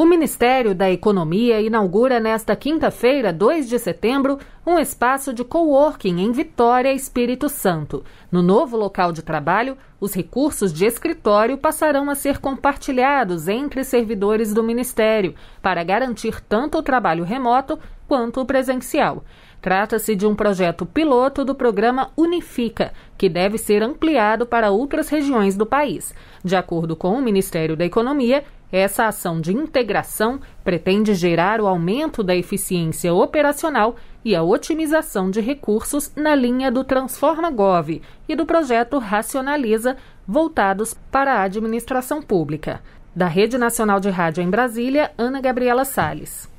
O Ministério da Economia inaugura nesta quinta-feira, 2 de setembro, um espaço de coworking em Vitória, Espírito Santo. No novo local de trabalho, os recursos de escritório passarão a ser compartilhados entre servidores do Ministério, para garantir tanto o trabalho remoto quanto o presencial. Trata-se de um projeto piloto do programa Unifica, que deve ser ampliado para outras regiões do país. De acordo com o Ministério da Economia, essa ação de integração pretende gerar o aumento da eficiência operacional e a otimização de recursos na linha do Transforma Gov e do projeto Racionaliza, voltados para a administração pública. Da Rede Nacional de Rádio em Brasília, Ana Gabriela Salles.